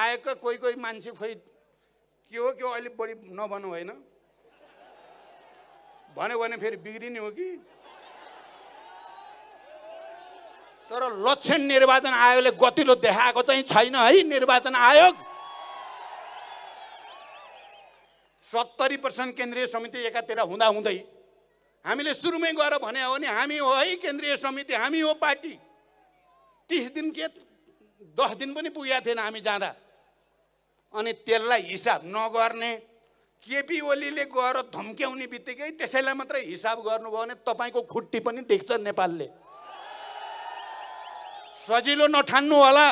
आएको कोही कोही मान्छे खोइ के हो के हो अलिक बढी नभनौँ होइन भन्यो भने फेरि बिग्रिने हो कि तर लक्षण निर्वाचन आयोगले गतिलो देखाएको चाहिँ छैन है निर्वाचन आयोग सत्तरी पर्सेन्ट केन्द्रीय समिति एकातिर हुँदै हामीले सुरुमै गएर भने हो भने हामी हो है केन्द्रीय समिति हामी हो पार्टी तिस दिन के दस दिन पनि पुगेका थिएन हामी जाँदा अनि त्यसलाई हिसाब नगर्ने केपी ओलीले गएर धम्क्याउने बित्तिकै त्यसैलाई मात्रै हिसाब गर्नुभयो भने तपाईँको खुट्टी पनि देख्छ नेपालले सजिलो नठान्नु होला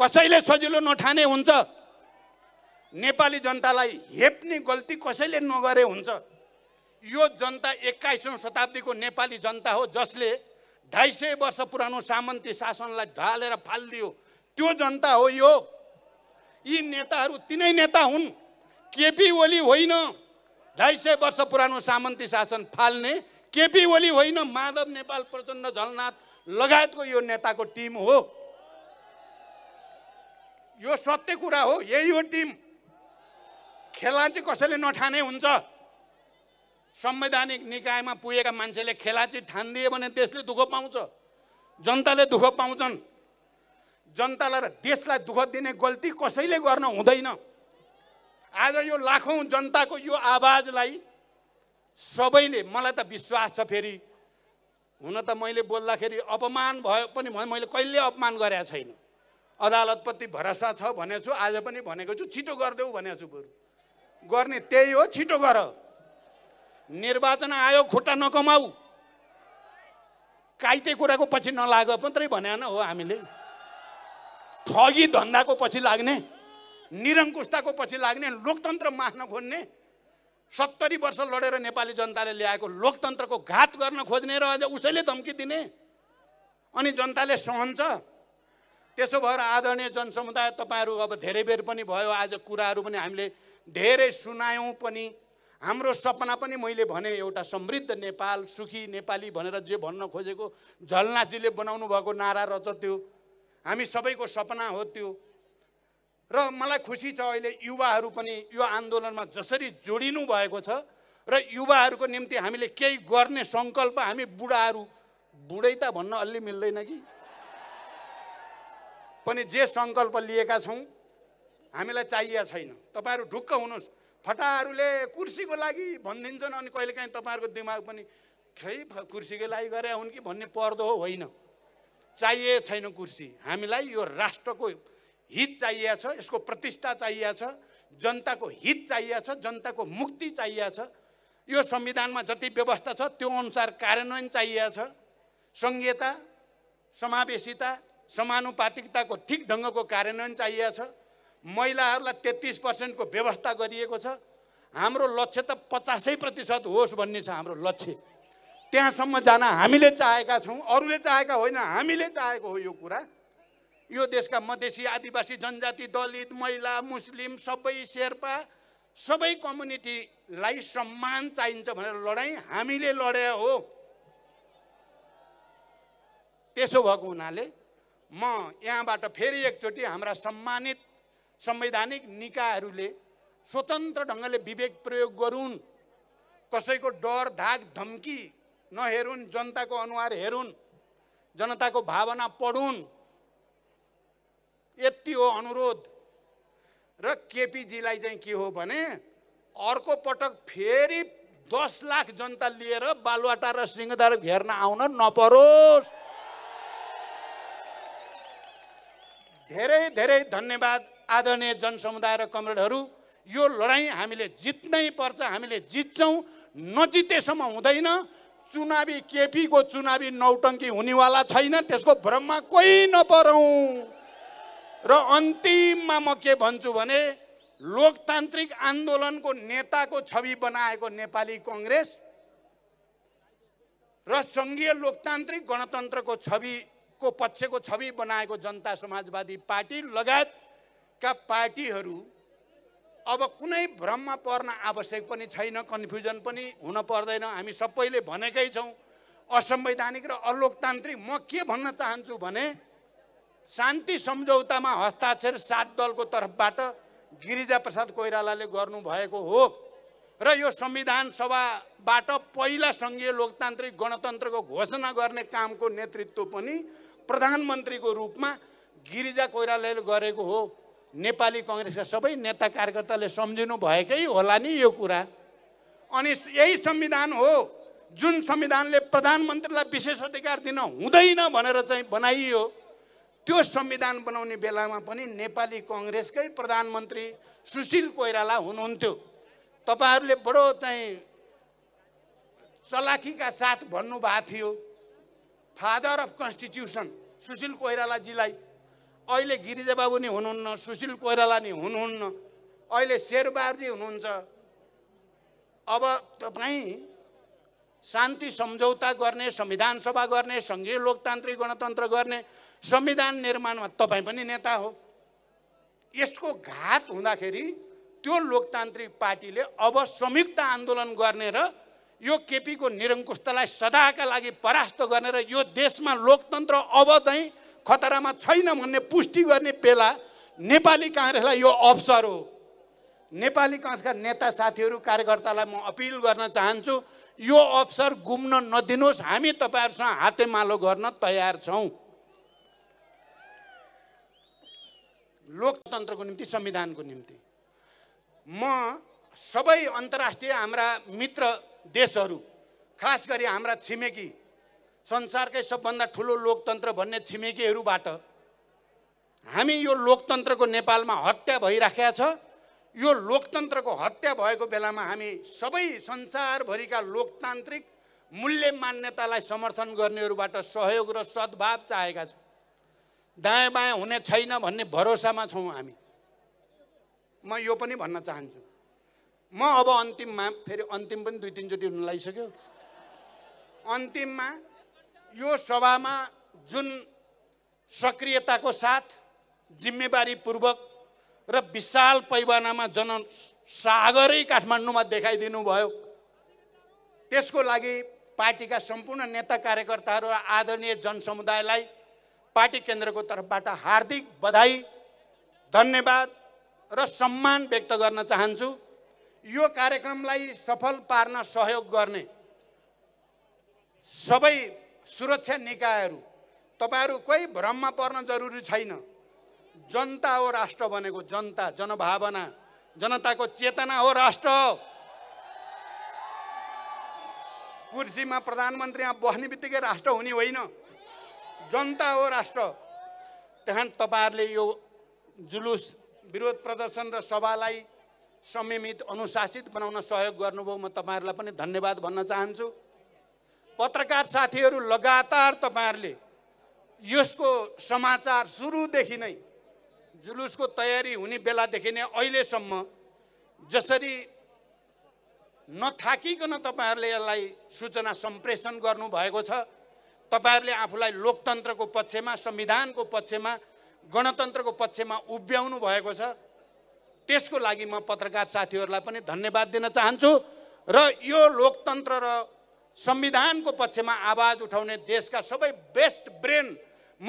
कसैले सजिलो नठाने हुन्छ नेपाली जनतालाई हेप्ने गल्ती कसैले नगरे हुन्छ यो जनता एक्काइसौँ शताब्दीको नेपाली जनता हो जसले ढाई सय वर्ष पुरानो सामन्ती शासनलाई ढालेर फालिदियो त्यो जनता हो यो यी नेताहरू तिनै नेता हुन् केपी ओली होइन ढाई सय वर्ष पुरानो सामन्ती शासन फाल्ने केपी ओली होइन माधव नेपाल प्रचण्ड झलनाथ लगायतको यो नेताको टिम हो यो सत्य कुरा हो यही हो टिम खेला चाहिँ कसैले नठाने हुन्छ संवैधानिक निकायमा पुगेका मान्छेले खेलाची ठानिदिए भने देशले दुःख पाउँछ जनताले दुःख पाउँछन् जनतालाई र देशलाई दुःख दिने गल्ती कसैले गर्न हुँदैन आज यो लाखौँ जनताको यो आवाजलाई सबैले मलाई त विश्वास छ फेरि हुन त मैले बोल्दाखेरि अपमान भयो पनि मैले कहिले अपमान गरेको छैन अदालतप्रति भरोसा छ भनेको छु आज पनि भनेको छु छिटो गरिदेऊ भनेको छु बरु गर्ने त्यही हो छिटो गर निर्वाचन आयोग खुट्टा नकमाऊ काइते कुराको पछि नलाग मात्रै भने हो हामीले ठगी धन्दाको पछि लाग्ने निरङ्कुशताको पछि लाग्ने लोकतन्त्र मास्न खोज्ने सत्तरी वर्ष लडेर नेपाली जनताले ल्याएको लोकतन्त्रको घात गर्न खोज्ने र अझ उसैले धम्की दिने अनि जनताले सहन्छ त्यसो भएर आदरणीय जनसमुदाय तपाईँहरू अब धेरै बेर पनि भयो आज कुराहरू पनि हामीले धेरै सुनायौँ पनि हाम्रो सपना पनि मैले भने एउटा समृद्ध नेपाल सुखी नेपाली भनेर जे भन्न खोजेको झलनाजीले बनाउनु भएको नारा रहेछ त्यो हामी सबैको सपना हो त्यो र मलाई खुसी छ अहिले युवाहरू पनि यो आन्दोलनमा जसरी जोडिनु भएको छ र युवाहरूको निम्ति हामीले केही गर्ने सङ्कल्प हामी बुढाहरू बुढै त भन्न अलि मिल्दैन कि पनि जे सङ्कल्प लिएका छौँ हामीलाई चाहिएको छैन तपाईँहरू ढुक्क हुनुहोस् फटाहरूले कुर्सीको लागि भनिदिन्छन् अनि कहिलेकाहीँ तपाईँहरूको दिमाग पनि खै कुर्सीको लागि गरे हुन् कि भन्ने पर्दो हो होइन चाहिए छैन कुर्सी हामीलाई यो राष्ट्रको हित चाहिएको छ यसको प्रतिष्ठा चाहिएको छ जनताको हित चाहिएको छ जनताको मुक्ति चाहिएको छ यो संविधानमा जति व्यवस्था छ त्यो अनुसार कार्यान्वयन चाहिएको छ सङ्घीयता समावेशिता समानुपातिकताको ठिक ढङ्गको कार्यान्वयन चाहिएको छ महिलाहरूलाई तेत्तिस पर्सेन्टको व्यवस्था गरिएको छ हाम्रो लक्ष्य त पचासै प्रतिशत होस् भन्ने छ हाम्रो लक्ष्य त्यहाँसम्म जान हामीले चाहेका छौँ अरूले चाहेका होइन हामीले चाहेको हो यो कुरा यो देशका मधेसी आदिवासी जनजाति दलित महिला मुस्लिम सबै शेर्पा सबै कम्युनिटीलाई सम्मान चाहिन्छ भनेर लडाइँ हामीले लडे हो त्यसो भएको हुनाले म यहाँबाट फेरि एकचोटि हाम्रा सम्मानित संवैधानिक निकायहरूले स्वतन्त्र ढङ्गले विवेक प्रयोग गरून् कसैको डर धाक धम्की नहेरुन् जनताको अनुहार हेरुन् जनताको भावना पढुन् यति हो अनुरोध र केपीजीलाई चाहिँ के हो भने अर्को पटक फेरि दस लाख जनता लिएर बालुवाटा र सिंहदार घेर्न आउन नपरोस् धेरै धेरै धन्यवाद आदरणीय जनसमुदाय र कमरेडहरू यो लडाइँ हामीले जित्नै पर्छ हामीले जित्छौँ नजितेसम्म हुँदैन चुनावी केपीको चुनावी नौटङ्की हुनेवाला छैन त्यसको भ्रममा कोही नपरौँ र अन्तिममा म के भन्छु भने लोकतान्त्रिक आन्दोलनको नेताको छवि बनाएको नेपाली कङ्ग्रेस र सङ्घीय लोकतान्त्रिक गणतन्त्रको छविको पक्षको छवि बनाएको जनता समाजवादी पार्टी लगायत का पार्टीहरू अब कुनै भ्रममा पर्न आवश्यक पनि छैन कन्फ्युजन पनि हुन पर्दैन हामी सबैले भनेकै छौँ असंवैधानिक र अलोकतान्त्रिक म के भन्न चाहन्छु भने शान्ति सम्झौतामा हस्ताक्षर सात दलको तर्फबाट गिरिजाप्रसाद कोइरालाले गर्नुभएको हो र यो संविधान सभाबाट पहिला सङ्घीय लोकतान्त्रिक गणतन्त्रको घोषणा गर्ने कामको नेतृत्व पनि प्रधानमन्त्रीको रूपमा गिरिजा कोइरालाले गरेको हो नेपाली कङ्ग्रेसका सबै नेता कार्यकर्ताले सम्झिनु भएकै होला नि यो कुरा अनि यही संविधान हो जुन संविधानले प्रधानमन्त्रीलाई विशेष अधिकार दिन हुँदैन भनेर चाहिँ बनाइयो त्यो संविधान बनाउने बेलामा पनि नेपाली कङ्ग्रेसकै प्रधानमन्त्री सुशील कोइराला हुनुहुन्थ्यो तपाईँहरूले बडो चाहिँ चलाखीका साथ भन्नुभएको थियो फादर अफ कन्स्टिट्युसन सुशील कोइरालाजीलाई अहिले गिरिजाबाबु नि हुनुहुन्न सुशील कोइराला नि हुनुहुन्न अहिले शेरबहादुरजी हुनुहुन्छ अब तपाईँ शान्ति सम्झौता गर्ने संविधान सभा गर्ने सङ्घीय लोकतान्त्रिक गणतन्त्र गर्ने संविधान निर्माणमा तपाईँ पनि नेता हो यसको घात हुँदाखेरि त्यो लोकतान्त्रिक पार्टीले अब संयुक्त आन्दोलन गर्ने र यो केपीको निरङ्कुशतालाई सदाका लागि परास्त गर्ने र यो देशमा लोकतन्त्र अब चाहिँ खतरामा छैन भन्ने पुष्टि गर्ने बेला नेपाली काङ्ग्रेसलाई यो अवसर हो नेपाली काङ्ग्रेसका नेता साथीहरू कार्यकर्तालाई म अपिल गर्न चाहन्छु यो अवसर गुम्न नदिनुहोस् हामी तपाईँहरूसँग हातेमालो गर्न तयार छौँ लोकतन्त्रको निम्ति संविधानको निम्ति म सबै अन्तर्राष्ट्रिय हाम्रा मित्र देशहरू खास गरी हाम्रा छिमेकी संसारकै सबभन्दा ठुलो लोकतन्त्र भन्ने छिमेकीहरूबाट हामी यो लोकतन्त्रको नेपालमा हत्या भइराखेका छ यो लोकतन्त्रको हत्या भएको बेलामा हामी सबै संसारभरिका लोकतान्त्रिक मूल्य मान्यतालाई समर्थन गर्नेहरूबाट सहयोग र सद्भाव चाहेका छौँ दायाँ बायाँ हुने छैन भन्ने भरोसामा छौँ हामी म यो पनि भन्न चाहन्छु म अब अन्तिममा फेरि अन्तिम पनि दुई तिनचोटि हुन लागिसक्यो अन्तिममा यो सभामा जुन सक्रियताको साथ जिम्मेवारीपूर्वक र विशाल पैमानामा सागरै काठमाडौँमा देखाइदिनु भयो त्यसको लागि पार्टीका सम्पूर्ण नेता कार्यकर्ताहरू र आदरणीय जनसमुदायलाई पार्टी केन्द्रको तर्फबाट हार्दिक बधाई धन्यवाद र सम्मान व्यक्त गर्न चाहन्छु यो कार्यक्रमलाई सफल पार्न सहयोग गर्ने सबै सुरक्षा निकायहरू तपाईँहरू कोही भ्रममा पर्न जरुरी छैन जनता हो राष्ट्र भनेको जनता जनभावना जनताको चेतना हो राष्ट्र कुर्सीमा प्रधानमन्त्रीमा बस्ने बित्तिकै राष्ट्र हुने होइन जनता हो राष्ट्र त्यहाँ तपाईँहरूले यो जुलुस विरोध प्रदर्शन र सभालाई संयमित अनुशासित बनाउन सहयोग गर्नुभयो म तपाईँहरूलाई पनि धन्यवाद भन्न चाहन्छु पत्रकार साथीहरू लगातार तपाईँहरूले यसको समाचार सुरुदेखि नै जुलुसको तयारी हुने बेलादेखि नै अहिलेसम्म जसरी नथाकिकन तपाईँहरूले यसलाई सूचना सम्प्रेषण गर्नुभएको छ तपाईँहरूले आफूलाई लोकतन्त्रको पक्षमा संविधानको पक्षमा गणतन्त्रको पक्षमा उभ्याउनु भएको छ त्यसको लागि म पत्रकार साथीहरूलाई पनि धन्यवाद दिन चाहन्छु र यो लोकतन्त्र र संविधानको पक्षमा आवाज उठाउने देशका सबै बेस्ट ब्रेन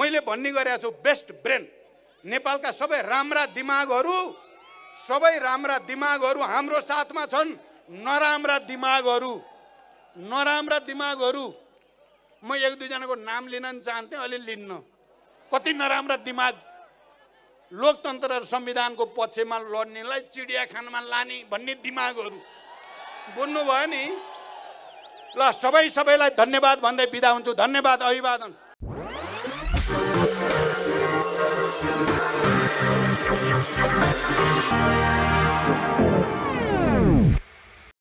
मैले भन्ने गरेको छु बेस्ट ब्रेन नेपालका सबै राम्रा दिमागहरू सबै राम्रा दिमागहरू हाम्रो साथमा छन् नराम्रा दिमागहरू नराम्रा दिमागहरू म एक दुईजनाको नाम लिन नि चाहन्थेँ अलि लिन्न कति नराम्रा दिमाग लोकतन्त्र र संविधानको पक्षमा लड्नेलाई चिडियाखानमा लाने भन्ने दिमागहरू भयो नि ल सबै सबैलाई धन्यवाद भन्दै बिदा हुन्छु धन्यवाद अभिवादन